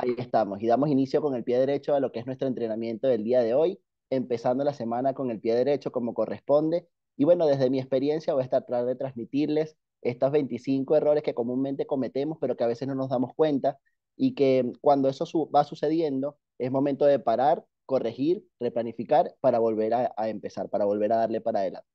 Ahí estamos, y damos inicio con el pie derecho a lo que es nuestro entrenamiento del día de hoy, empezando la semana con el pie derecho como corresponde. Y bueno, desde mi experiencia voy a tratar de transmitirles estos 25 errores que comúnmente cometemos, pero que a veces no nos damos cuenta, y que cuando eso va sucediendo, es momento de parar, corregir, replanificar para volver a, a empezar, para volver a darle para adelante.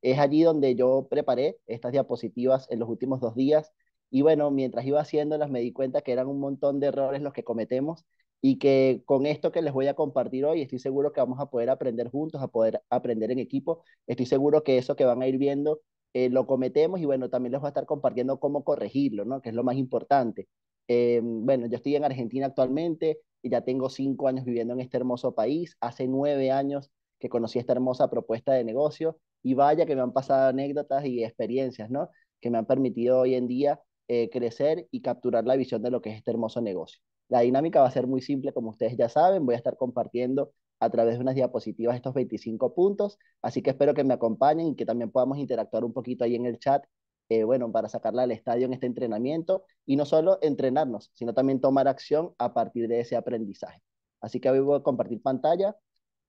Es allí donde yo preparé estas diapositivas en los últimos dos días y bueno, mientras iba haciéndolas me di cuenta que eran un montón de errores los que cometemos y que con esto que les voy a compartir hoy estoy seguro que vamos a poder aprender juntos, a poder aprender en equipo. Estoy seguro que eso que van a ir viendo eh, lo cometemos y bueno, también les voy a estar compartiendo cómo corregirlo, ¿no? Que es lo más importante. Eh, bueno, yo estoy en Argentina actualmente y ya tengo cinco años viviendo en este hermoso país. Hace nueve años que conocí esta hermosa propuesta de negocio y vaya que me han pasado anécdotas y experiencias, ¿no? Que me han permitido hoy en día eh, crecer y capturar la visión de lo que es este hermoso negocio. La dinámica va a ser muy simple, como ustedes ya saben, voy a estar compartiendo a través de unas diapositivas estos 25 puntos, así que espero que me acompañen y que también podamos interactuar un poquito ahí en el chat, eh, bueno, para sacarla al estadio en este entrenamiento y no solo entrenarnos, sino también tomar acción a partir de ese aprendizaje. Así que voy a compartir pantalla,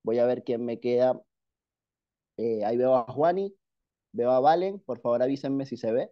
voy a ver quién me queda. Eh, ahí veo a Juani, veo a Valen, por favor avísenme si se ve.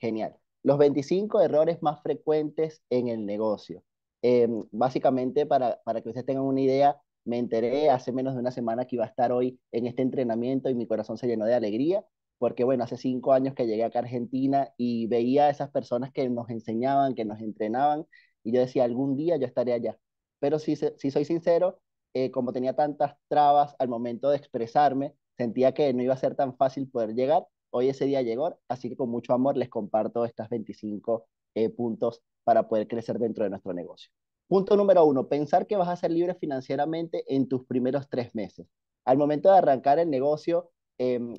Genial. Los 25 errores más frecuentes en el negocio. Em, básicamente, para, para que ustedes tengan una idea, me enteré hace menos de una semana que iba a estar hoy en este entrenamiento y mi corazón se llenó de alegría, porque bueno, hace cinco años que llegué acá a Argentina y veía a esas personas que nos enseñaban, que nos entrenaban, y yo decía, algún día yo estaré allá. Pero si, si soy sincero, eh, como tenía tantas trabas al momento de expresarme, sentía que no iba a ser tan fácil poder llegar, Hoy ese día llegó, así que con mucho amor les comparto estas 25 eh, puntos para poder crecer dentro de nuestro negocio. Punto número uno, pensar que vas a ser libre financieramente en tus primeros tres meses. Al momento de arrancar el negocio, em,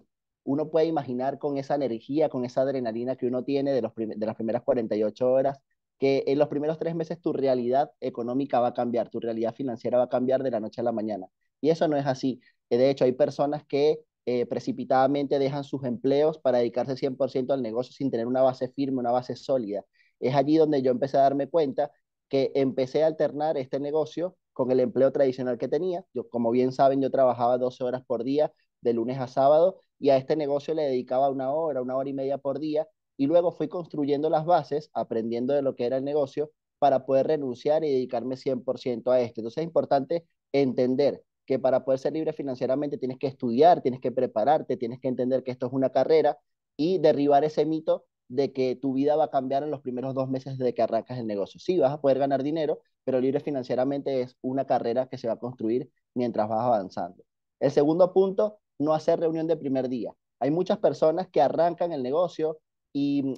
uno puede imaginar con esa energía, con esa adrenalina que uno tiene de, los de las primeras 48 horas, que en los primeros tres meses tu realidad económica va a cambiar, tu realidad financiera va a cambiar de la noche a la mañana. Y eso no es así. De hecho, hay personas que eh, precipitadamente dejan sus empleos para dedicarse 100% al negocio sin tener una base firme, una base sólida. Es allí donde yo empecé a darme cuenta que empecé a alternar este negocio con el empleo tradicional que tenía. Yo, como bien saben, yo trabajaba 12 horas por día, de lunes a sábado, y a este negocio le dedicaba una hora, una hora y media por día, y luego fui construyendo las bases, aprendiendo de lo que era el negocio, para poder renunciar y dedicarme 100% a esto. Entonces es importante entender que para poder ser libre financieramente tienes que estudiar, tienes que prepararte, tienes que entender que esto es una carrera y derribar ese mito de que tu vida va a cambiar en los primeros dos meses de que arrancas el negocio. Sí, vas a poder ganar dinero, pero libre financieramente es una carrera que se va a construir mientras vas avanzando. El segundo punto, no hacer reunión de primer día. Hay muchas personas que arrancan el negocio y mm,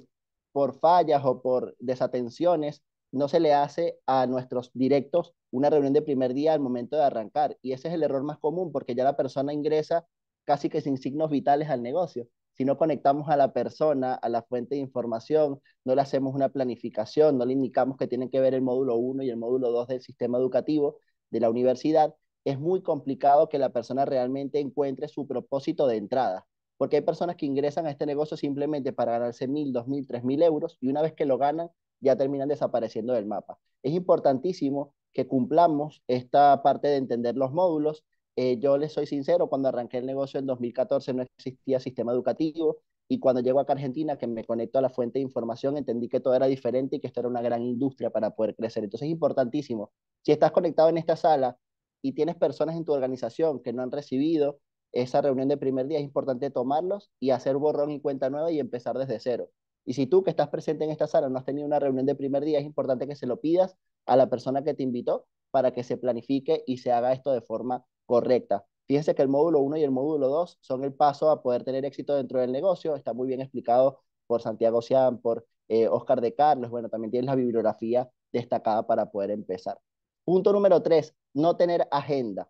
por fallas o por desatenciones no se le hace a nuestros directos una reunión de primer día al momento de arrancar. Y ese es el error más común porque ya la persona ingresa casi que sin signos vitales al negocio. Si no conectamos a la persona, a la fuente de información, no le hacemos una planificación, no le indicamos que tienen que ver el módulo 1 y el módulo 2 del sistema educativo de la universidad, es muy complicado que la persona realmente encuentre su propósito de entrada. Porque hay personas que ingresan a este negocio simplemente para ganarse mil, dos mil, tres mil euros y una vez que lo ganan, ya terminan desapareciendo del mapa. Es importantísimo que cumplamos esta parte de entender los módulos. Eh, yo les soy sincero, cuando arranqué el negocio en 2014 no existía sistema educativo y cuando llego acá a Argentina, que me conecto a la fuente de información, entendí que todo era diferente y que esto era una gran industria para poder crecer. Entonces es importantísimo. Si estás conectado en esta sala y tienes personas en tu organización que no han recibido esa reunión de primer día, es importante tomarlos y hacer borrón y cuenta nueva y empezar desde cero. Y si tú que estás presente en esta sala no has tenido una reunión de primer día, es importante que se lo pidas a la persona que te invitó para que se planifique y se haga esto de forma correcta. Fíjense que el módulo 1 y el módulo 2 son el paso a poder tener éxito dentro del negocio. Está muy bien explicado por Santiago Sean, por eh, Oscar de Carlos. Bueno, también tienes la bibliografía destacada para poder empezar. Punto número 3, no tener agenda.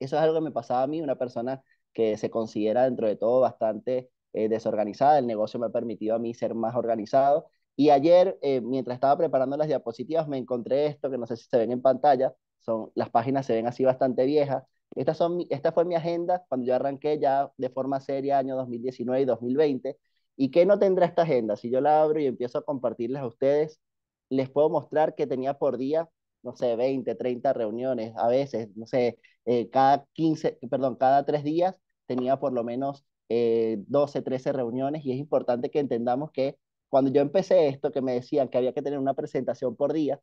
Eso es algo que me pasaba a mí, una persona que se considera dentro de todo bastante eh, desorganizada, el negocio me ha permitido a mí ser más organizado. Y ayer, eh, mientras estaba preparando las diapositivas, me encontré esto, que no sé si se ven en pantalla, son, las páginas se ven así bastante viejas. Esta, son, esta fue mi agenda cuando yo arranqué ya de forma seria año 2019 y 2020. ¿Y qué no tendrá esta agenda? Si yo la abro y empiezo a compartirles a ustedes, les puedo mostrar que tenía por día, no sé, 20, 30 reuniones, a veces, no sé, eh, cada 15, perdón, cada tres días tenía por lo menos 12, eh, 13 reuniones y es importante que entendamos que cuando yo empecé esto, que me decían que había que tener una presentación por día,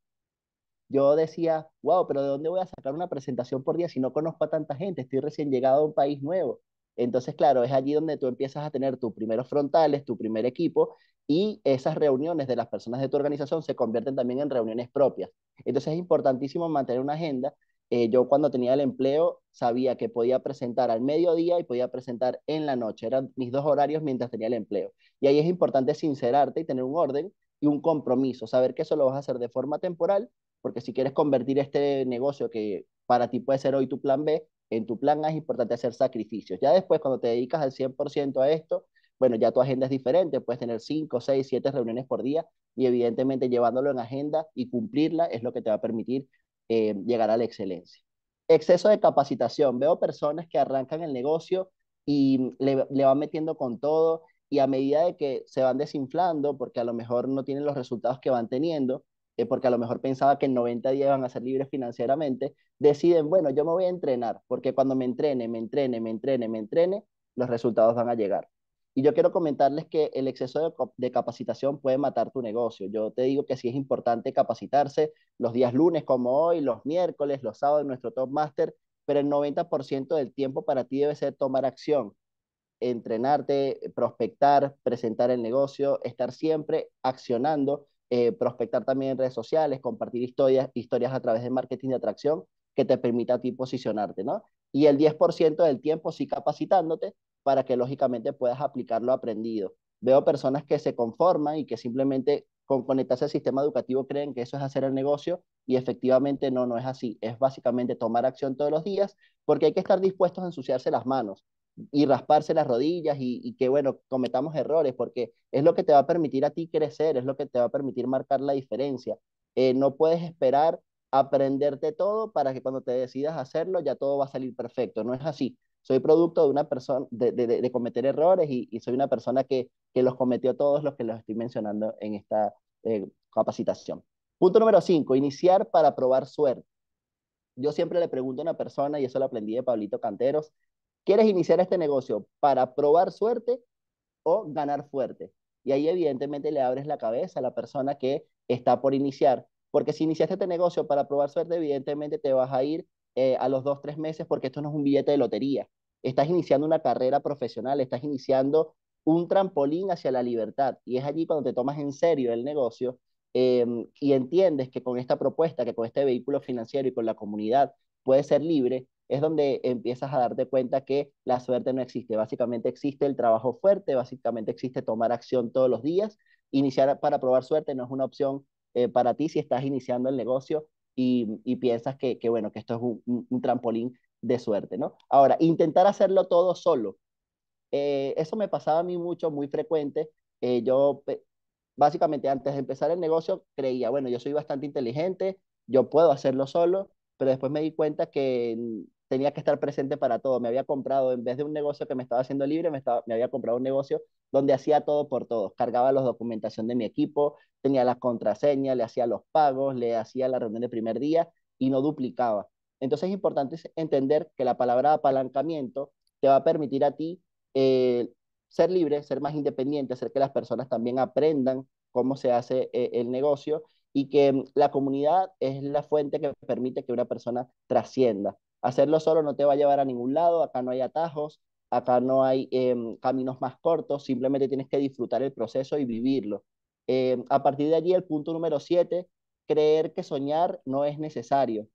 yo decía, wow, pero ¿de dónde voy a sacar una presentación por día si no conozco a tanta gente? Estoy recién llegado a un país nuevo. Entonces, claro, es allí donde tú empiezas a tener tus primeros frontales, tu primer equipo y esas reuniones de las personas de tu organización se convierten también en reuniones propias. Entonces es importantísimo mantener una agenda eh, yo cuando tenía el empleo sabía que podía presentar al mediodía y podía presentar en la noche. Eran mis dos horarios mientras tenía el empleo. Y ahí es importante sincerarte y tener un orden y un compromiso, saber que eso lo vas a hacer de forma temporal, porque si quieres convertir este negocio que para ti puede ser hoy tu plan B, en tu plan A es importante hacer sacrificios. Ya después, cuando te dedicas al 100% a esto, bueno, ya tu agenda es diferente, puedes tener 5, 6, 7 reuniones por día y evidentemente llevándolo en agenda y cumplirla es lo que te va a permitir eh, llegar a la excelencia. Exceso de capacitación. Veo personas que arrancan el negocio y mm, le, le van metiendo con todo y a medida de que se van desinflando, porque a lo mejor no tienen los resultados que van teniendo, eh, porque a lo mejor pensaba que en 90 días van a ser libres financieramente, deciden, bueno, yo me voy a entrenar, porque cuando me entrene, me entrene, me entrene, me entrene, los resultados van a llegar. Y yo quiero comentarles que el exceso de, capacitación puede matar tu negocio. Yo te digo que sí es importante capacitarse los días lunes como hoy, los miércoles, los sábados en nuestro Top Master, pero el 90% del tiempo para ti debe ser tomar acción, entrenarte, prospectar, presentar el negocio, estar siempre accionando, eh, prospectar también en redes sociales, compartir historias, historias a través de marketing de atracción que te permita a ti posicionarte, ¿no? Y el 10% del tiempo sí capacitándote, para que lógicamente puedas aplicar lo aprendido. Veo personas que se conforman y que simplemente con conectarse al sistema educativo creen que eso es hacer el negocio y efectivamente no, no es así. Es básicamente tomar acción todos los días porque hay que estar dispuestos a ensuciarse las manos y rasparse las rodillas y, que, bueno, cometamos errores, porque es lo que te va a permitir a ti crecer, es lo que te va a permitir marcar la diferencia. Eh, no puedes esperar aprenderte todo para que cuando te decidas hacerlo ya todo va a salir perfecto, no es así soy producto de una persona, de, cometer errores y, soy una persona que, los cometió todos los que los estoy mencionando en esta eh, capacitación. Punto número cinco, iniciar para probar suerte. Yo siempre le pregunto a una persona, y eso lo aprendí de Pablito Canteros, ¿quieres iniciar este negocio para probar suerte o ganar fuerte? Y ahí evidentemente le abres la cabeza a la persona que está por iniciar, porque si iniciaste este negocio para probar suerte, evidentemente te vas a ir eh, a los dos, tres meses, porque esto no es un billete de lotería. Estás iniciando una carrera profesional, estás iniciando un trampolín hacia la libertad. Y es allí cuando te tomas en serio el negocio em, y entiendes que con esta propuesta, que con este vehículo financiero y con la comunidad puedes ser libre, es donde empiezas a darte cuenta que la suerte no existe. Básicamente existe el trabajo fuerte, básicamente existe tomar acción todos los días. Iniciar para probar suerte no es una opción eh, para ti si estás iniciando el negocio y, piensas que, bueno, que esto es un, trampolín de suerte, ¿no? Ahora, intentar hacerlo todo solo. Eh, eso me pasaba a mí mucho, muy frecuente. Eh, yo, básicamente, antes de empezar el negocio, creía, bueno, yo soy bastante inteligente, yo puedo hacerlo solo, pero después me di cuenta que tenía que estar presente para todo. Me había comprado, en vez de un negocio que me estaba haciendo libre, me, estaba, me había comprado un negocio donde hacía todo por todos. Cargaba la documentación de mi equipo, tenía las contraseñas, le hacía los pagos, le hacía la reunión de primer día y no duplicaba. Entonces es importante entender que la palabra apalancamiento te va a permitir a ti eh, ser libre, ser más independiente, hacer que las personas también aprendan cómo se hace eh, el negocio y que mm, la comunidad es la fuente que permite que una persona trascienda. Hacerlo solo no te va a llevar a ningún lado, acá no hay atajos, acá no hay em, caminos más cortos, simplemente tienes que disfrutar el proceso y vivirlo. Em, a partir de allí, el punto número siete, creer que soñar no es necesario.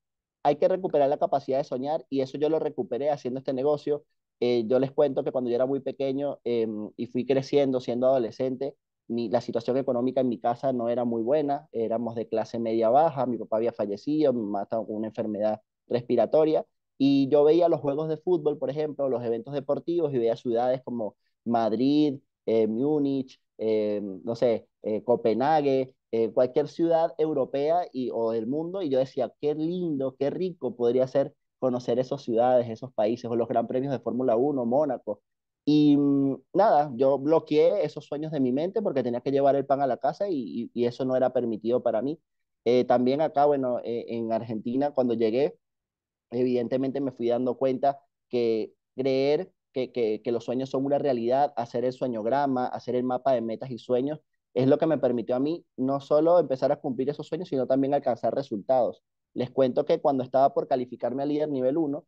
Hay que recuperar la capacidad de soñar y eso yo lo recuperé haciendo este negocio. Eh, yo les cuento que cuando yo era muy pequeño em, y fui creciendo, siendo adolescente, la situación económica en mi casa no era muy buena, éramos de clase media baja, mi papá había fallecido, mi con una enfermedad respiratoria y yo veía los juegos de fútbol, por ejemplo, los eventos deportivos y veía ciudades como Madrid, eh, Múnich, eh, no sé, eh, Copenhague, cualquier ciudad europea y, o del mundo. Y yo decía, qué lindo, qué rico podría ser conocer esas ciudades, esos países o los gran premios de Fórmula 1, Mónaco. Y mm, nada, yo bloqueé esos sueños de mi mente porque tenía que llevar el pan a la casa y, eso no era permitido para mí. también acá, bueno, en Argentina, cuando llegué, evidentemente me fui dando cuenta que creer que, los sueños son una realidad, hacer el sueñograma, hacer el mapa de metas y sueños, es lo que me permitió a mí no solo empezar a cumplir esos sueños, sino también alcanzar resultados. Les cuento que cuando estaba por calificarme a líder nivel 1,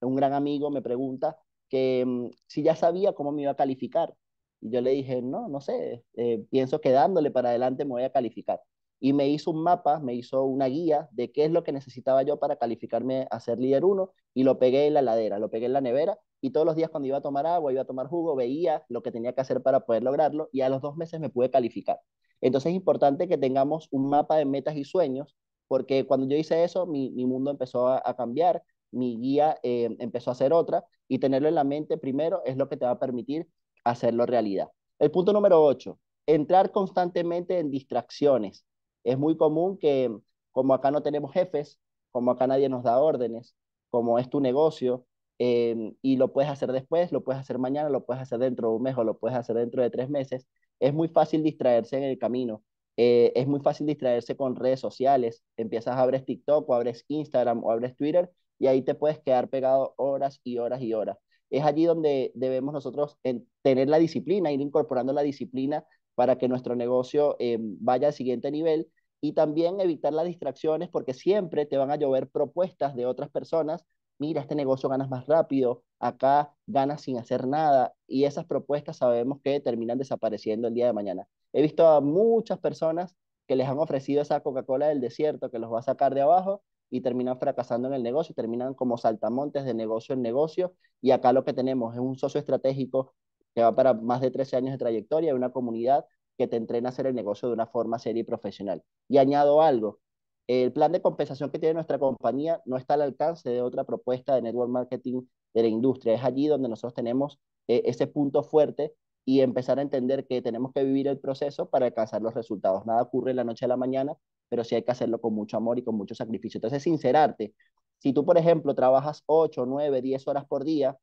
un gran amigo me pregunta que mm, si ya sabía cómo me iba a calificar. Y yo le dije, no, no sé, eh, pienso que dándole para adelante me voy a calificar y me hizo un mapa, me hizo una guía de qué es lo que necesitaba yo para calificarme a ser líder uno, y lo pegué en la ladera, lo pegué en la nevera y todos los días cuando iba a tomar agua, iba a tomar jugo, veía lo que tenía que hacer para poder lograrlo y a los dos meses me pude calificar. Entonces es importante que tengamos un mapa de metas y sueños porque cuando yo hice eso mi, mundo empezó a, cambiar, mi guía eh, empezó a ser otra y tenerlo en la mente primero es lo que te va a permitir hacerlo realidad. El punto número 8, entrar constantemente en distracciones es muy común que como acá no tenemos jefes, como acá nadie nos da órdenes, como es tu negocio, em, y lo puedes hacer después, lo puedes hacer mañana, lo puedes hacer dentro de un mes o lo puedes hacer dentro de tres meses, es muy fácil distraerse en el camino. Eh, es muy fácil distraerse con redes sociales. Empiezas, a abres TikTok o abres Instagram o abres Twitter y ahí te puedes quedar pegado horas y horas y horas. Es allí donde debemos nosotros tener la disciplina, ir incorporando la disciplina para que nuestro negocio eh, vaya al siguiente nivel y también evitar las distracciones porque siempre te van a llover propuestas de otras personas. Mira, este negocio ganas más rápido, acá ganas sin hacer nada y esas propuestas sabemos que terminan desapareciendo el día de mañana. He visto a muchas personas que les han ofrecido esa Coca-Cola del desierto que los va a sacar de abajo y terminan fracasando en el negocio, terminan como saltamontes de negocio en negocio y acá lo que tenemos es un socio estratégico que va para más de 13 años de trayectoria de una comunidad que te entrena a hacer el negocio de una forma seria y profesional. Y añado algo, el plan de compensación que tiene nuestra compañía no está al alcance de otra propuesta de network marketing de la industria. Es allí donde nosotros tenemos eh, ese punto fuerte y empezar a entender que tenemos que vivir el proceso para alcanzar los resultados. Nada ocurre en la noche a la mañana, pero sí hay que hacerlo con mucho amor y con mucho sacrificio. Entonces, sincerarte. Si tú, por ejemplo, trabajas 8, 9, 10 horas por día,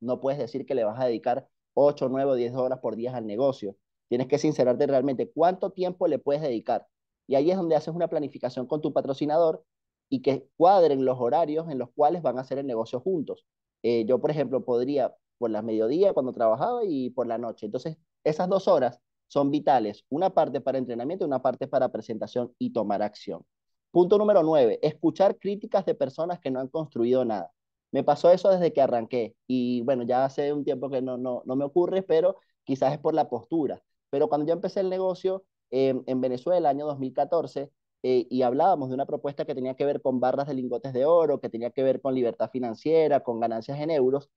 no puedes decir que le vas a dedicar 8, 9, 10 horas por día al negocio. Tienes que sincerarte realmente cuánto tiempo le puedes dedicar. Y ahí es donde haces una planificación con tu patrocinador y que cuadren los horarios en los cuales van a hacer el negocio juntos. Eh, yo, por ejemplo, podría por las mediodía cuando trabajaba y por la noche. Entonces, esas dos horas son vitales, una parte para entrenamiento y una parte para presentación y tomar acción. Punto número nueve, escuchar críticas de personas que no han construido nada. Me pasó eso desde que arranqué y bueno, ya hace un tiempo que no, no, me ocurre, pero quizás es por la postura. Pero cuando yo empecé el negocio em, en Venezuela, año 2014, eh, y hablábamos de una propuesta que tenía que ver con barras de lingotes de oro, que tenía que ver con libertad financiera, con ganancias en euros,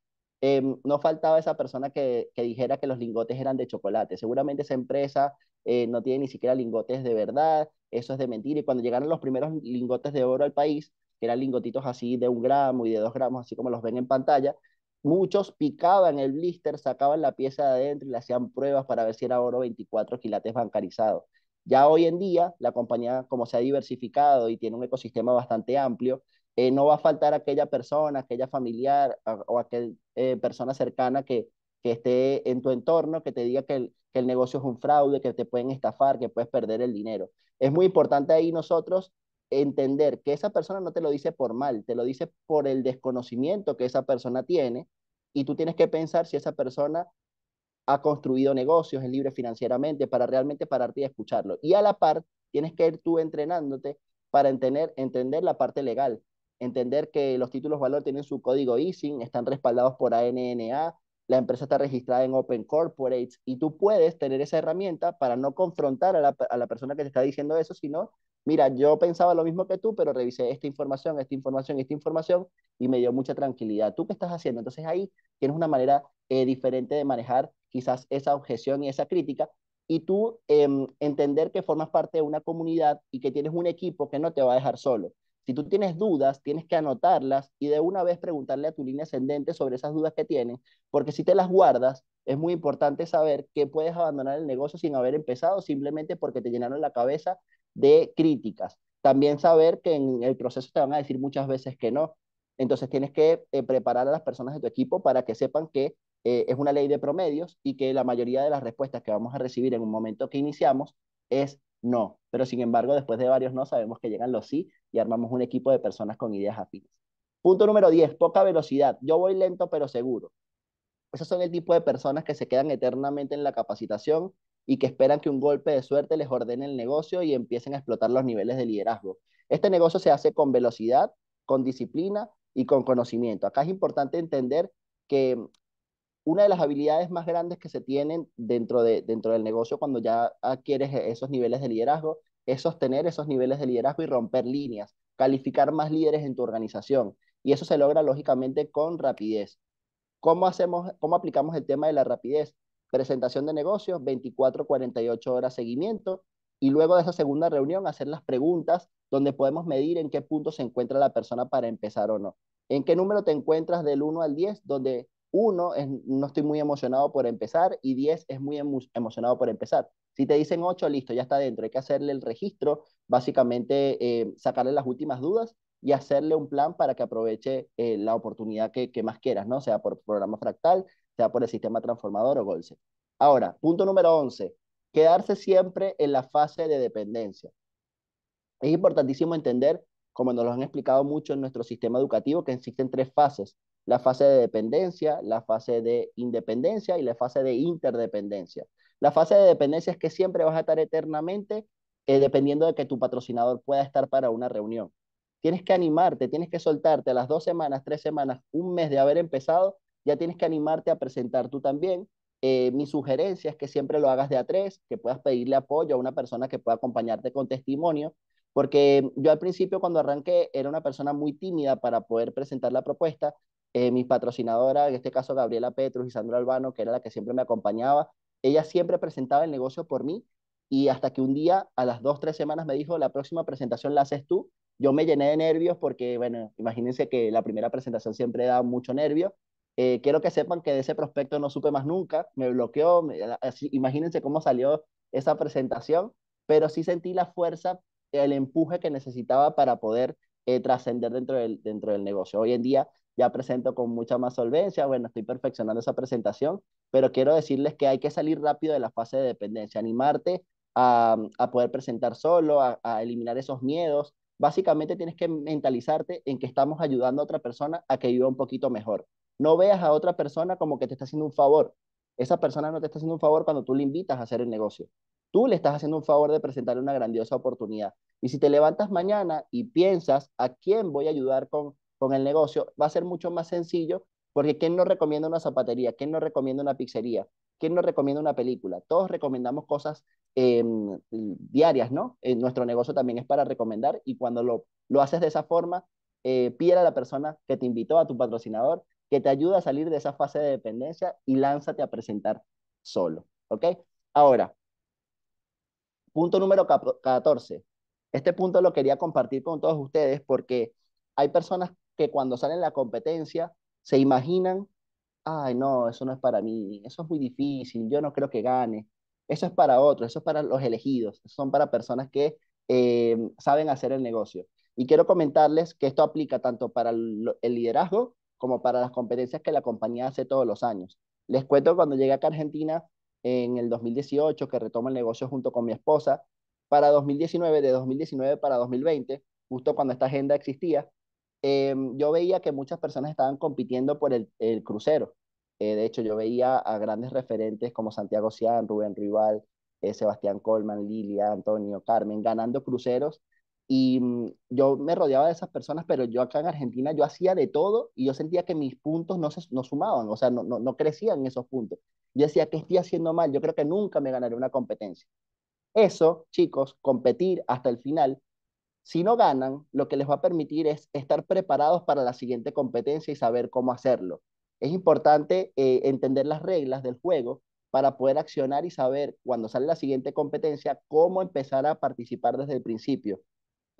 em, no faltaba esa persona que, dijera que los lingotes eran de chocolate. Seguramente esa empresa eh, no tiene ni siquiera lingotes de verdad, eso es de mentira. Y cuando llegaron los primeros lingotes de oro al país, que eran lingotitos así de un gramo y de dos gramos, así como los ven en pantalla. Muchos picaban el blister, sacaban la pieza de adentro y le hacían pruebas para ver si era oro 24 quilates bancarizado. Ya hoy en día, la compañía, como se ha diversificado y tiene un ecosistema bastante amplio, eh, no va a faltar aquella persona, aquella familiar o aquella eh, persona cercana que, esté en tu entorno, que te diga que el, que el negocio es un fraude, que te pueden estafar, que puedes perder el dinero. Es muy importante ahí nosotros entender que esa persona no te lo dice por mal, te lo dice por el desconocimiento que esa persona tiene y tú tienes que pensar si esa persona ha construido negocios, es libre financieramente, para realmente pararte y escucharlo. Y a la par, tienes que ir tú entrenándote para entender, entender la parte legal, entender que los títulos valor tienen su código ISIN, están respaldados por ANNA, la empresa está registrada en Open Corporates y tú puedes tener esa herramienta para no confrontar a la, a la persona que te está diciendo eso, sino mira, yo pensaba lo mismo que tú, pero revisé esta información, esta información, esta información y me dio mucha tranquilidad. ¿Tú qué estás haciendo? Entonces ahí tienes una manera eh, diferente de manejar quizás esa objeción y esa crítica y tú em, entender que formas parte de una comunidad y que tienes un equipo que no te va a dejar solo. Si tú tienes dudas, tienes que anotarlas y de una vez preguntarle a tu línea ascendente sobre esas dudas que tienes, porque si te las guardas, es muy importante saber que puedes abandonar el negocio sin haber empezado, simplemente porque te llenaron la cabeza de críticas. También saber que en el proceso te van a decir muchas veces que no. Entonces tienes que eh, preparar a las personas de tu equipo para que sepan que eh, es una ley de promedios y que la mayoría de las respuestas que vamos a recibir en un momento que iniciamos es no. Pero sin embargo, después de varios no, sabemos que llegan los sí y armamos un equipo de personas con ideas afines. Punto número 10, poca velocidad. Yo voy lento pero seguro. Esos son el tipo de personas que se quedan eternamente en la capacitación y que esperan que un golpe de suerte les ordene el negocio y empiecen a explotar los niveles de liderazgo. Este negocio se hace con velocidad, con disciplina y con conocimiento. Acá es importante entender que una de las habilidades más grandes que se tienen dentro, de, dentro del negocio cuando ya adquieres e-, esos niveles de liderazgo es sostener esos niveles de liderazgo y romper líneas, calificar más líderes en tu organización. Y eso se logra lógicamente con rapidez. ¿Cómo, hacemos, ¿Cómo aplicamos el tema de la rapidez? presentación de negocios, 24, 48 horas seguimiento, y luego de esa segunda reunión hacer las preguntas donde podemos medir en qué punto se encuentra la persona para empezar o no. ¿En qué número te encuentras del 1 al 10? Donde 1 es no estoy muy emocionado por empezar y 10 es muy emocionado por empezar. Si te dicen 8, listo, ya está dentro. Hay que hacerle el registro, básicamente eh, sacarle las últimas dudas y hacerle un plan para que aproveche eh, la oportunidad que, más quieras, ¿no? Sea por programa fractal, sea por el sistema transformador o Golse. Ahora, punto número 11, quedarse siempre en la fase de dependencia. Es importantísimo entender, como nos lo han explicado mucho en nuestro sistema educativo, que existen tres fases. La fase de dependencia, la fase de independencia y la fase de interdependencia. La fase de dependencia es que siempre vas a estar eternamente eh, dependiendo de que tu patrocinador pueda estar para una reunión. Tienes que animarte, tienes que soltarte a las dos semanas, tres semanas, un mes de haber empezado, ya tienes que animarte a presentar tú también. Eh, mi sugerencia es que siempre lo hagas de a tres, que puedas pedirle apoyo a una persona que pueda acompañarte con testimonio, porque yo al principio cuando arranqué era una persona muy tímida para poder presentar la propuesta. Eh, mi patrocinadora, en este caso Gabriela Petrus y Sandra Albano, que era la que siempre me acompañaba, ella siempre presentaba el negocio por mí y hasta que un día, a las dos, tres semanas, me dijo, la próxima presentación la haces tú. Yo me llené de nervios porque, bueno, imagínense que la primera presentación siempre da mucho nervio eh, quiero que sepan que de ese prospecto no supe más nunca, me bloqueó, imagínense cómo salió esa presentación, pero sí sentí la fuerza, el empuje que necesitaba para poder eh, trascender dentro del, dentro del negocio. Hoy en día ya presento con mucha más solvencia, bueno, estoy perfeccionando esa presentación, pero quiero decirles que hay que salir rápido de la fase de dependencia, animarte a, poder presentar solo, a eliminar esos miedos. Básicamente tienes que mentalizarte en que estamos ayudando a otra persona a que viva un poquito mejor no veas a otra persona como que te está haciendo un favor. Esa persona no te está haciendo un favor cuando tú le invitas a hacer el negocio. Tú le estás haciendo un favor de presentarle una grandiosa oportunidad. Y si te levantas mañana y piensas a quién voy a ayudar con, el negocio, va a ser mucho más sencillo porque ¿quién no recomienda una zapatería? ¿Quién no recomienda una pizzería? ¿Quién no recomienda una película? Todos recomendamos cosas em, diarias, ¿no? Eh, nuestro negocio también es para recomendar y cuando lo, lo haces de esa forma, eh, pide a la persona que te invitó, a tu patrocinador, que te ayuda a salir de esa fase de dependencia y lánzate a presentar solo. ¿Ok? Ahora, punto número 14. Este punto lo quería compartir con todos ustedes porque hay personas que cuando salen la competencia se imaginan, ay, no, eso no es para mí, eso es muy difícil, yo no creo que gane, eso es para otros, eso es para los elegidos, son para personas que eh, saben hacer el negocio. Y quiero comentarles que esto aplica tanto para el liderazgo como para las competencias que la compañía hace todos los años. Les cuento cuando llegué acá a Argentina en el 2018, que retomo el negocio junto con mi esposa, para 2019, de 2019 para 2020, justo cuando esta agenda existía, em, yo veía que muchas personas estaban compitiendo por el, crucero. Eh, de hecho, yo veía a grandes referentes como Santiago Cian, Rubén Rival, eh, Sebastián Colman, Lilia, Antonio, Carmen, ganando cruceros y mm, yo me rodeaba de esas personas, pero yo acá en Argentina yo hacía de todo y yo sentía que mis puntos no, se, no sumaban, o sea, no, no, crecían esos puntos. Yo decía, ¿qué estoy haciendo mal? Yo creo que nunca me ganaré una competencia. Eso, chicos, competir hasta el final, si no ganan, lo que les va a permitir es estar preparados para la siguiente competencia y saber cómo hacerlo. Es importante eh, entender las reglas del juego para poder accionar y saber cuando sale la siguiente competencia cómo empezar a participar desde el principio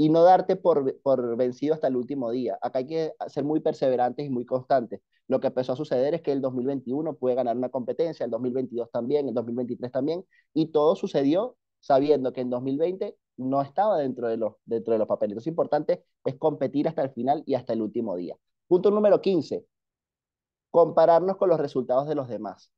y no darte por, por, vencido hasta el último día. Acá hay que ser muy perseverantes y muy constantes. Lo que empezó a suceder es que el 2021 pude ganar una competencia, el 2022 también, el 2023 también, y todo sucedió sabiendo que en 2020 no estaba dentro de los, dentro de los papeles. Lo importante es competir hasta el final y hasta el último día. Punto número 15, compararnos con los resultados de los demás.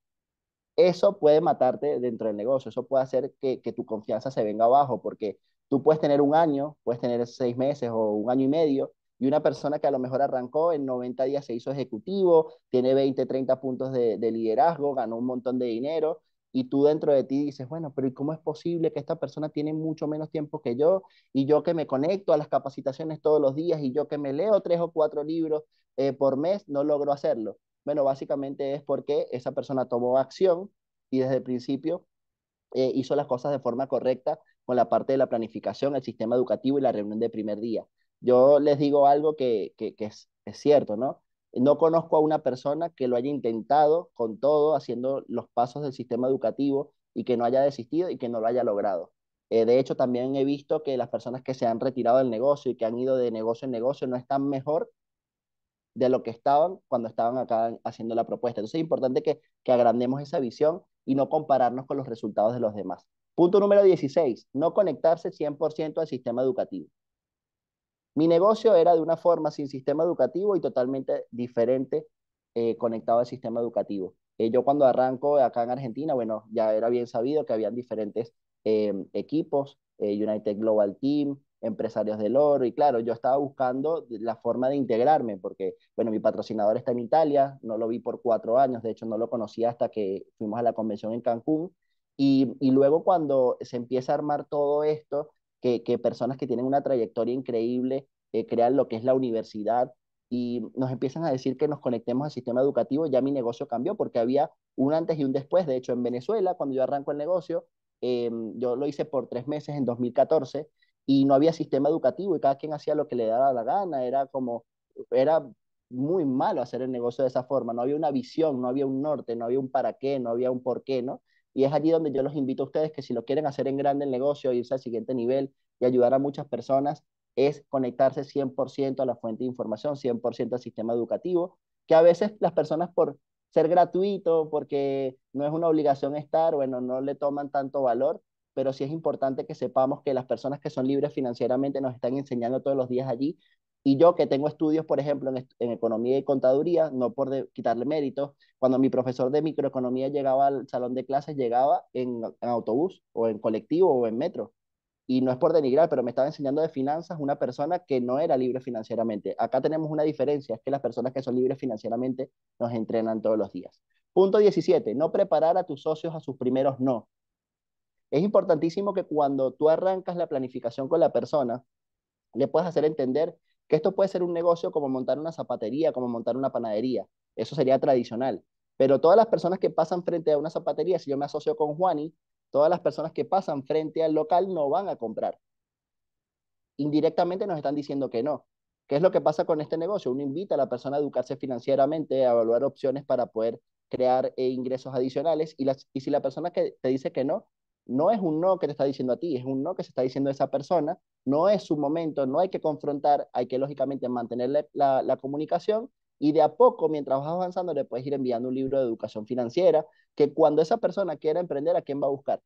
Eso puede matarte dentro del negocio, eso puede hacer que, que tu confianza se venga abajo, porque Tú puedes tener un año, puedes tener seis meses o un año y medio, y una persona que a lo mejor arrancó en 90 días se hizo ejecutivo, tiene 20, 30 puntos de, liderazgo, ganó un montón de dinero, y tú dentro de ti dices, bueno, pero ¿y cómo es posible que esta persona tiene mucho menos tiempo que yo? Y yo que me conecto a las capacitaciones todos los días y yo que me leo tres o cuatro libros eh, por mes, no logro hacerlo. Bueno, básicamente es porque esa persona tomó acción y desde el principio eh, hizo las cosas de forma correcta con la parte de la planificación, el sistema educativo y la reunión de primer día. Yo les digo algo que, es, cierto, ¿no? No conozco a una persona que lo haya intentado con todo, haciendo los pasos del sistema educativo y que no haya desistido y que no lo haya logrado. Eh, de hecho, también he visto que las personas que se han retirado del negocio y que han ido de negocio en negocio no están mejor de lo que estaban cuando estaban acá haciendo la propuesta. Entonces es importante que, agrandemos esa visión y no compararnos con los resultados de los demás. Punto número 16, no conectarse 100% al sistema educativo. Mi negocio era de una forma sin sistema educativo y totalmente diferente eh, conectado al sistema educativo. Eh, yo cuando arranco acá en Argentina, bueno, ya era bien sabido que habían diferentes eh, equipos, United Global Team, empresarios del oro, y claro, yo estaba buscando la forma de integrarme, porque, bueno, mi patrocinador está en Italia, no lo vi por cuatro años, de hecho no lo conocí hasta que fuimos a la convención en Cancún, y, luego cuando se empieza a armar todo esto, que, personas que tienen una trayectoria increíble eh, crean lo que es la universidad, y nos empiezan a decir que nos conectemos al sistema educativo, ya mi negocio cambió porque había un antes y un después. De hecho, en Venezuela, cuando yo arranco el negocio, em, yo lo hice por tres meses en 2014 y no había sistema educativo y cada quien hacía lo que le daba la gana, era como, era muy malo hacer el negocio de esa forma, no había una visión, no había un norte, no había un para qué, no había un por qué, ¿no? Y es allí donde yo los invito a ustedes que si lo quieren hacer en grande el negocio, irse al siguiente nivel y ayudar a muchas personas, es conectarse 100% a la fuente de información, 100% al sistema educativo, que a veces las personas por ser gratuito, porque no es una obligación estar, bueno, no le toman tanto valor, pero sí es importante que sepamos que las personas que son libres financieramente nos están enseñando todos los días allí. Y yo que tengo estudios, por ejemplo, en, economía y contaduría, no por quitarle méritos, cuando mi profesor de microeconomía llegaba al salón de clases, llegaba en, autobús o en colectivo o en metro. Y no es por denigrar, pero me estaba enseñando de finanzas una persona que no era libre financieramente. Acá tenemos una diferencia, es que las personas que son libres financieramente nos entrenan todos los días. Punto 17, no preparar a tus socios a sus primeros no. Es importantísimo que cuando tú arrancas la planificación con la persona, le puedas hacer entender que esto puede ser un negocio como montar una zapatería, como montar una panadería. Eso sería tradicional. Pero todas las personas que pasan frente a una zapatería, si yo me asocio con Juani, todas las personas que pasan frente al local no van a comprar. Indirectamente nos están diciendo que no. ¿Qué es lo que pasa con este negocio? Uno invita a la persona a educarse financieramente, a evaluar opciones para poder crear eh, ingresos adicionales y, y si la persona que te dice que no, no es un no que te está diciendo a ti, es un no que se está diciendo a esa persona, no es su momento, no hay que confrontar, hay que lógicamente mantener la, comunicación y de a poco, mientras vas avanzando, le puedes ir enviando un libro de educación financiera, que cuando esa persona quiera emprender, ¿a quién va a buscar?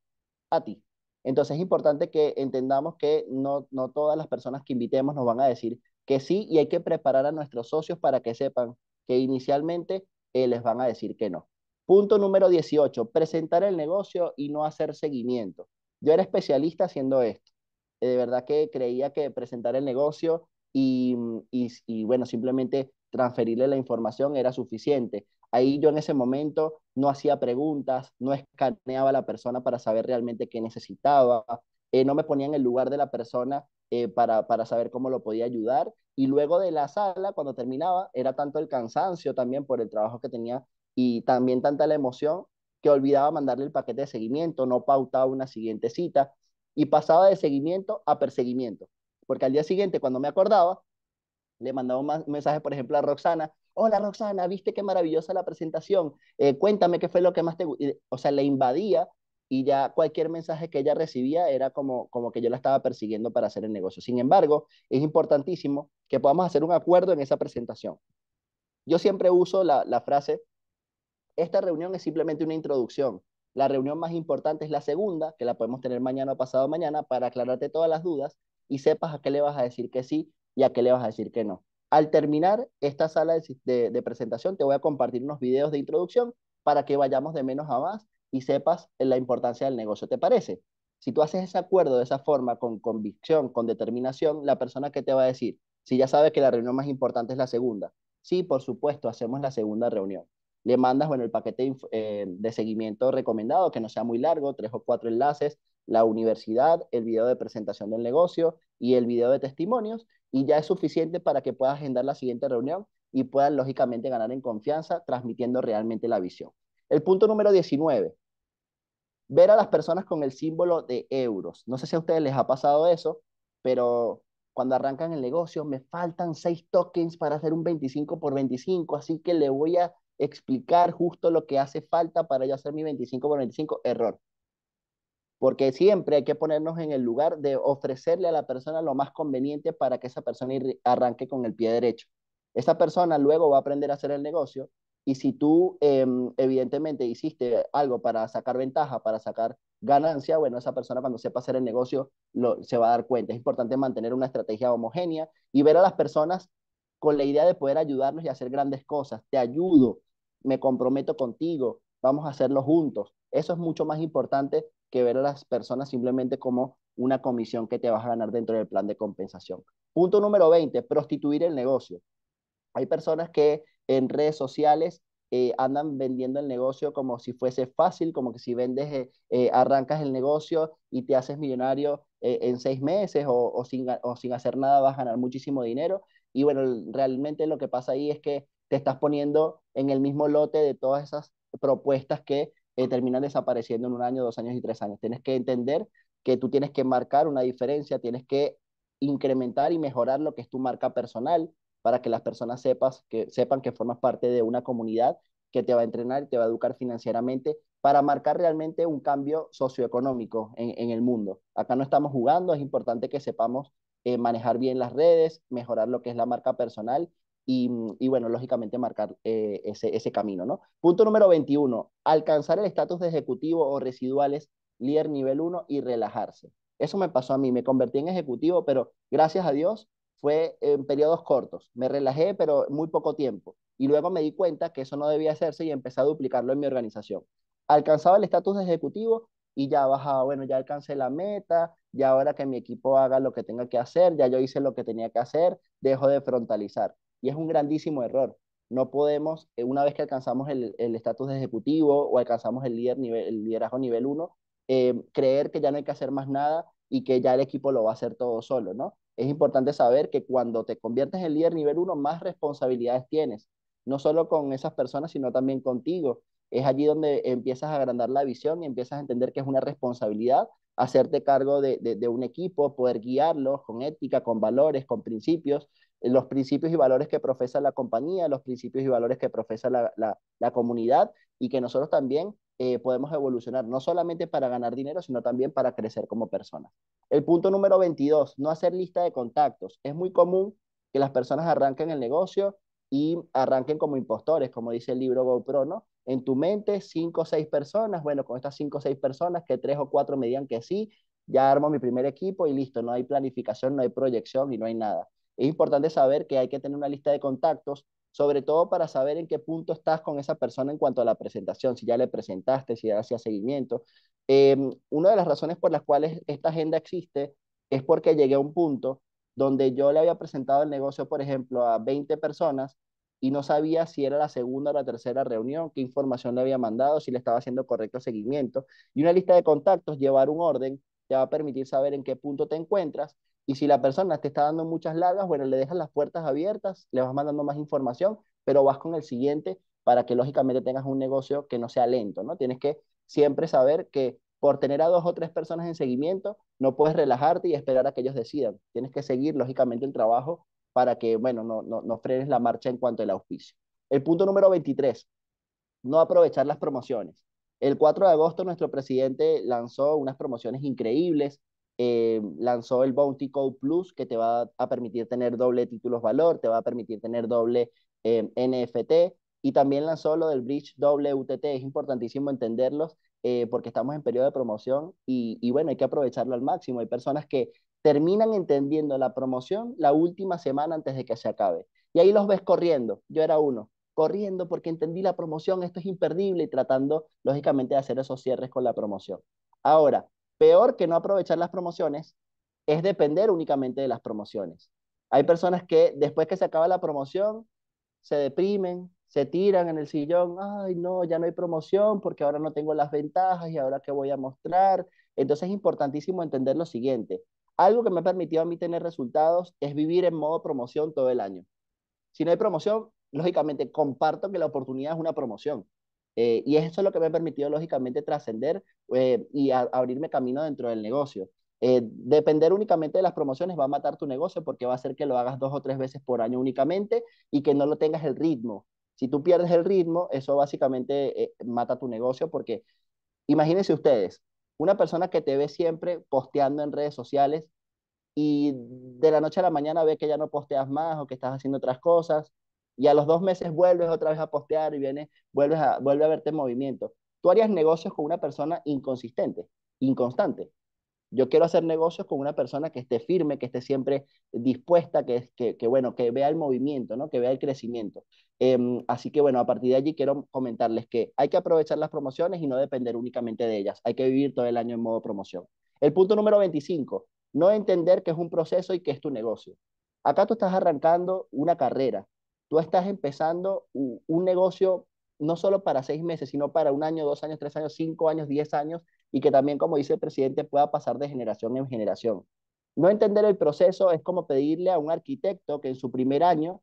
A ti. Entonces es importante que entendamos que no, no todas las personas que invitemos nos van a decir que sí y hay que preparar a nuestros socios para que sepan que inicialmente eh, les van a decir que no. Punto número 18, presentar el negocio y no hacer seguimiento. Yo era especialista haciendo esto. Eh, de verdad que creía que presentar el negocio y, y, bueno, simplemente transferirle la información era suficiente. Ahí yo en ese momento no hacía preguntas, no escaneaba la persona para saber realmente qué necesitaba, eh, no me ponía en el lugar de la persona eh, para, para saber cómo lo podía ayudar. Y luego de la sala, cuando terminaba, era tanto el cansancio también por el trabajo que tenía y también tanta la emoción que olvidaba mandarle el paquete de seguimiento, no pautaba una siguiente cita y pasaba de seguimiento a perseguimiento. Porque al día siguiente, cuando me acordaba, le mandaba un mensaje, por ejemplo, a Roxana, hola Roxana, viste qué maravillosa la presentación, eh, cuéntame qué fue lo que más te... O sea, le invadía y ya cualquier mensaje que ella recibía era como, como que yo la estaba persiguiendo para hacer el negocio. Sin embargo, es importantísimo que podamos hacer un acuerdo en esa presentación. Yo siempre uso la, la frase esta reunión es simplemente una introducción. La reunión más importante es la segunda, que la podemos tener mañana o pasado mañana, para aclararte todas las dudas y sepas a qué le vas a decir que sí y a qué le vas a decir que no. Al terminar esta sala de, presentación, te voy a compartir unos videos de introducción para que vayamos de menos a más y sepas la importancia del negocio. ¿Te parece? Si tú haces ese acuerdo de esa forma, con convicción, con determinación, la persona que te va a decir, si ya sabe que la reunión más importante es la segunda, sí, por supuesto, hacemos la segunda reunión le mandas, bueno, el paquete eh, de seguimiento recomendado, que no sea muy largo, tres o cuatro enlaces, la universidad, el video de presentación del negocio y el video de testimonios, y ya es suficiente para que pueda agendar la siguiente reunión y puedas, lógicamente, ganar en confianza transmitiendo realmente la visión. El punto número 19, ver a las personas con el símbolo de euros. No sé si a ustedes les ha pasado eso, pero cuando arrancan el negocio, me faltan seis tokens para hacer un 25 por 25, así que le voy a explicar justo lo que hace falta para yo hacer mi 25 por 25, error. Porque siempre hay que ponernos en el lugar de ofrecerle a la persona lo más conveniente para que esa persona arranque con el pie derecho. Esa persona luego va a aprender a hacer el negocio y si tú em, evidentemente hiciste algo para sacar ventaja, para sacar ganancia, bueno, esa persona cuando sepa hacer el negocio se va a dar cuenta. Es importante mantener una estrategia homogénea y ver a las personas con la idea de poder ayudarnos y hacer grandes cosas. Te ayudo, me comprometo contigo, vamos a hacerlo juntos. Eso es mucho más importante que ver a las personas simplemente como una comisión que te vas a ganar dentro del plan de compensación. Punto número 20, prostituir el negocio. Hay personas que en redes sociales eh, andan vendiendo el negocio como si fuese fácil, como que si vendes, eh, eh, arrancas el negocio y te haces millonario en seis meses o, sin, o sin hacer nada vas a ganar muchísimo dinero. Y bueno, realmente lo que pasa ahí es que te estás poniendo en el mismo lote de todas esas propuestas que eh, terminan desapareciendo en un año, dos años y tres años. Tienes que entender que tú tienes que marcar una diferencia, tienes que incrementar y mejorar lo que es tu marca personal para que las personas sepas que, sepan que formas parte de una comunidad que te va a entrenar y te va a educar financieramente para marcar realmente un cambio socioeconómico en, el mundo. Acá no estamos jugando, es importante que sepamos eh, manejar bien las redes, mejorar lo que es la marca personal y, bueno, lógicamente marcar eh, ese, ese camino, ¿no? Punto número 21, alcanzar el estatus de ejecutivo o residuales líder nivel 1 y relajarse. Eso me pasó a mí, me convertí en ejecutivo, pero gracias a Dios fue en periodos cortos. Me relajé, pero muy poco tiempo. Y luego me di cuenta que eso no debía hacerse y empecé a duplicarlo en mi organización. Alcanzaba el estatus de ejecutivo y ya bajaba, bueno, ya alcancé la meta, ya ahora que mi equipo haga lo que tenga que hacer, ya yo hice lo que tenía que hacer, dejo de frontalizar. Y es un grandísimo error. No podemos, eh, una vez que alcanzamos el estatus de ejecutivo o alcanzamos el, líder el liderazgo nivel uno, eh, creer que ya no hay que hacer más nada y que ya el equipo lo va a hacer todo solo, ¿no? Es importante saber que cuando te conviertes en líder nivel uno, más responsabilidades tienes, no solo con esas personas, sino también contigo. Es allí donde empiezas a agrandar la visión y empiezas a entender que es una responsabilidad hacerte cargo de, de un equipo, poder guiarlo con ética, con valores, con principios, los principios y valores que profesa la compañía, los principios y valores que profesa la, comunidad y que nosotros también eh, podemos evolucionar, no solamente para ganar dinero, sino también para crecer como personas. El punto número 22, no hacer lista de contactos. Es muy común que las personas arranquen el negocio y arranquen como impostores, como dice el libro GoPro, ¿no? En tu mente, cinco o seis personas, bueno, con estas cinco o seis personas, que tres o cuatro me digan que sí, ya armo mi primer equipo y listo, no hay planificación, no hay proyección y no hay nada. Es importante saber que hay que tener una lista de contactos, sobre todo para saber en qué punto estás con esa persona en cuanto a la presentación, si ya le presentaste, si ya hacía seguimiento. Em, una de las razones por las cuales esta agenda existe es porque llegué a un punto donde yo le había presentado el negocio, por ejemplo, a 20 personas y no sabía si era la segunda o la tercera reunión, qué información le había mandado, si le estaba haciendo correcto seguimiento. Y una lista de contactos, llevar un orden, te va a permitir saber en qué punto te encuentras y si la persona te está dando muchas largas, bueno, le dejas las puertas abiertas, le vas mandando más información, pero vas con el siguiente para que lógicamente tengas un negocio que no sea lento, ¿no? Tienes que siempre saber que por tener a dos o tres personas en seguimiento, no puedes relajarte y esperar a que ellos decidan. Tienes que seguir lógicamente el trabajo para que, bueno, no, no, no frenes la marcha en cuanto al auspicio. El punto número 23, no aprovechar las promociones. El 4 de agosto nuestro presidente lanzó unas promociones increíbles, eh, lanzó el Bounty Code Plus, que te va a permitir tener doble títulos valor, te va a permitir tener doble eh, NFT, y también lanzó lo del Bridge WTT. Es importantísimo entenderlos eh, porque estamos en periodo de promoción y, y bueno, hay que aprovecharlo al máximo. Hay personas que terminan entendiendo la promoción la última semana antes de que se acabe. Y ahí los ves corriendo. Yo era uno corriendo porque entendí la promoción, esto es imperdible y tratando lógicamente de hacer esos cierres con la promoción. Ahora, Peor que no aprovechar las promociones es depender únicamente de las promociones. Hay personas que después que se acaba la promoción, se deprimen, se tiran en el sillón, ay no, ya no hay promoción porque ahora no tengo las ventajas y ahora qué voy a mostrar. Entonces es importantísimo entender lo siguiente. Algo que me ha permitido a mí tener resultados es vivir en modo promoción todo el año. Si no hay promoción, lógicamente comparto que la oportunidad es una promoción. Eh, y eso es lo que me ha permitido, lógicamente, trascender eh, y abrirme camino dentro del negocio. Eh, depender únicamente de las promociones va a matar tu negocio porque va a hacer que lo hagas dos o tres veces por año únicamente y que no lo tengas el ritmo. Si tú pierdes el ritmo, eso básicamente mata tu negocio porque imagínense ustedes, una persona que te ve siempre posteando en redes sociales y de la noche a la mañana ve que ya no posteas más o que estás haciendo otras cosas y a los dos meses vuelves otra vez a postear y viene, vuelves a, vuelve a verte en movimiento. Tú harías negocios con una persona inconsistente, inconstante. Yo quiero hacer negocios con una persona que esté firme, que esté siempre dispuesta, que, que, bueno, que vea el movimiento, ¿no? que vea el crecimiento. Em, así que bueno, a partir de allí quiero comentarles que hay que aprovechar las promociones y no depender únicamente de ellas. Hay que vivir todo el año en modo promoción. El punto número 25, no entender que es un proceso y que es tu negocio. Acá tú estás arrancando una carrera, tú estás empezando un, negocio no solo para seis meses, sino para un año, dos años, tres años, cinco años, diez años, y que también, como dice el presidente, pueda pasar de generación en generación. No entender el proceso es como pedirle a un arquitecto que en su primer año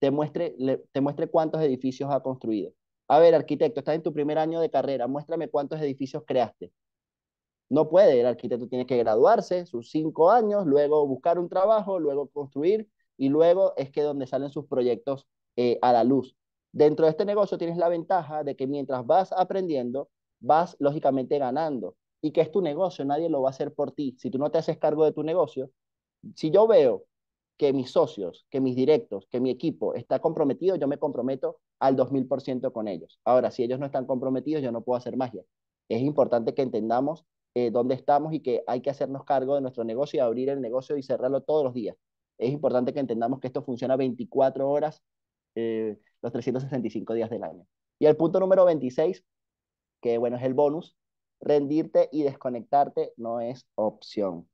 te muestre, te muestre cuántos edificios ha construido. A ver, arquitecto, estás en tu primer año de carrera, muéstrame cuántos edificios creaste. No puede, el arquitecto tiene que graduarse, sus cinco años, luego buscar un trabajo, luego construir, y luego es que donde salen sus proyectos eh, a la luz. Dentro de este negocio tienes la ventaja de que mientras vas aprendiendo, vas lógicamente ganando y que es tu negocio, nadie lo va a hacer por ti. Si tú no te haces cargo de tu negocio, si yo veo que mis socios, que mis directos, que mi equipo está comprometido, yo me comprometo al 2000% con ellos. Ahora, si ellos no están comprometidos, yo no puedo hacer magia. Es importante que entendamos eh, dónde estamos y que hay que hacernos cargo de nuestro negocio y abrir el negocio y cerrarlo todos los días es importante que entendamos que esto funciona 24 horas, eh, los 365 días del año. Y el punto número 26, que bueno, es el bonus, rendirte y desconectarte no es opción.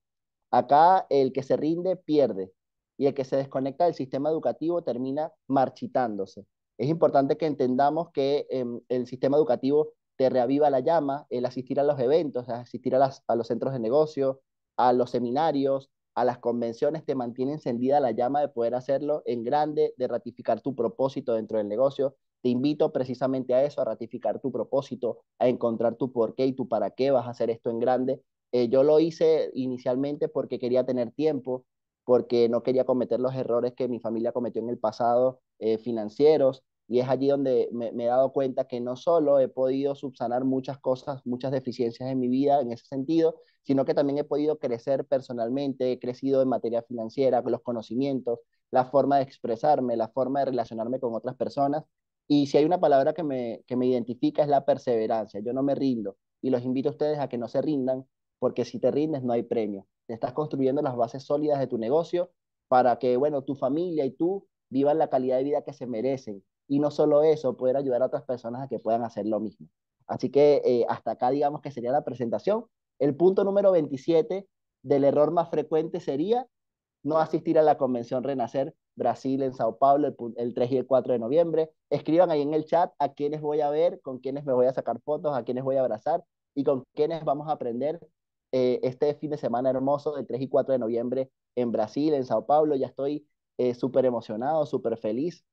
Acá el que se rinde pierde y el que se desconecta del sistema educativo termina marchitándose. Es importante que entendamos que em, el sistema educativo te reaviva la llama, el asistir a los eventos, asistir a, las, a los centros de negocio, a los seminarios, a las convenciones te mantiene encendida la llama de poder hacerlo en grande, de ratificar tu propósito dentro del negocio. Te invito precisamente a eso, a ratificar tu propósito, a encontrar tu por qué y tu para qué vas a hacer esto en grande. Eh, yo lo hice inicialmente porque quería tener tiempo, porque no quería cometer los errores que mi familia cometió en el pasado eh, financieros, y es allí donde me, he dado cuenta que no solo he podido subsanar muchas cosas, muchas deficiencias en mi vida en ese sentido, sino que también he podido crecer personalmente, he crecido en materia financiera, con los conocimientos, la forma de expresarme, la forma de relacionarme con otras personas. Y si hay una palabra que me, que me identifica es la perseverancia, yo no me rindo y los invito a ustedes a que no se rindan, porque si te rindes no hay premio. Te estás construyendo las bases sólidas de tu negocio para que, bueno, tu familia y tú vivan la calidad de vida que se merecen y no solo eso, poder ayudar a otras personas a que puedan hacer lo mismo. Así que eh, hasta acá digamos que sería la presentación. El punto número 27 del error más frecuente sería no asistir a la convención Renacer Brasil en Sao Paulo el, 3 y el 4 de noviembre. Escriban ahí en el chat a quienes voy a ver, con quienes me voy a sacar fotos, a quienes voy a abrazar y con quienes vamos a aprender eh, este fin de semana hermoso del 3 y 4 de noviembre en Brasil, en Sao Paulo. Ya estoy eh, súper emocionado, súper feliz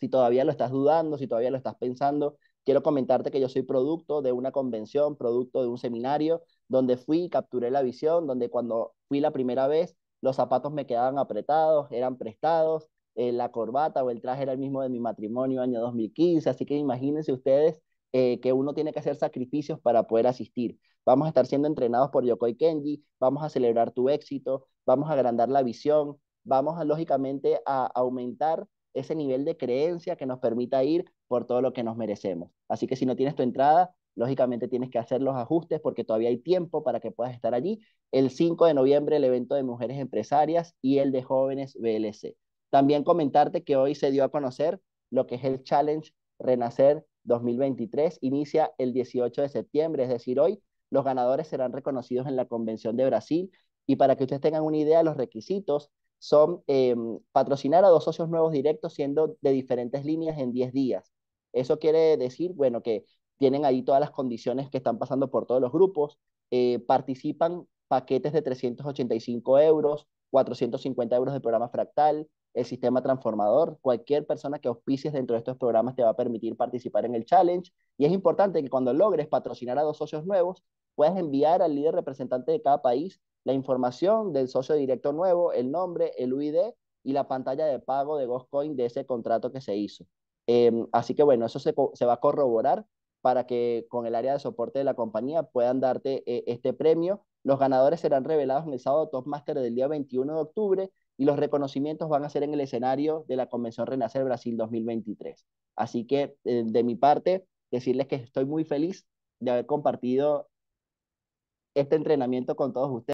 si todavía lo estás dudando, si todavía lo estás pensando, quiero comentarte que yo soy producto de una convención, producto de un seminario, donde fui, capturé la visión, donde cuando fui la primera vez, los zapatos me quedaban apretados, eran prestados, eh, la corbata o el traje era el mismo de mi matrimonio año 2015, así que imagínense ustedes eh, que uno tiene que hacer sacrificios para poder asistir. Vamos a estar siendo entrenados por Yokoi Kenji, vamos a celebrar tu éxito, vamos a agrandar la visión, vamos a lógicamente a aumentar ese nivel de creencia que nos permita ir por todo lo que nos merecemos. Así que si no tienes tu entrada, lógicamente tienes que hacer los ajustes porque todavía hay tiempo para que puedas estar allí. El 5 de noviembre el evento de mujeres empresarias y el de jóvenes BLC. También comentarte que hoy se dio a conocer lo que es el Challenge Renacer 2023. Inicia el 18 de septiembre, es decir, hoy los ganadores serán reconocidos en la Convención de Brasil. Y para que ustedes tengan una idea, de los requisitos son em, patrocinar a dos socios nuevos directos siendo de diferentes líneas en 10 días. Eso quiere decir, bueno, que tienen ahí todas las condiciones que están pasando por todos los grupos, eh, participan paquetes de 385 euros, 450 euros de programa fractal, el sistema transformador, cualquier persona que auspices dentro de estos programas te va a permitir participar en el challenge y es importante que cuando logres patrocinar a dos socios nuevos, puedas enviar al líder representante de cada país la información del socio directo nuevo, el nombre, el UID y la pantalla de pago de Ghostcoin de ese contrato que se hizo. Em, así que bueno, eso se, va a corroborar para que con el área de soporte de la compañía puedan darte eh, este premio. Los ganadores serán revelados en el sábado Top Master del día 21 de octubre y los reconocimientos van a ser en el escenario de la Convención Renacer Brasil 2023. Así que eh, de mi parte, decirles que estoy muy feliz de haber compartido este entrenamiento con todos ustedes.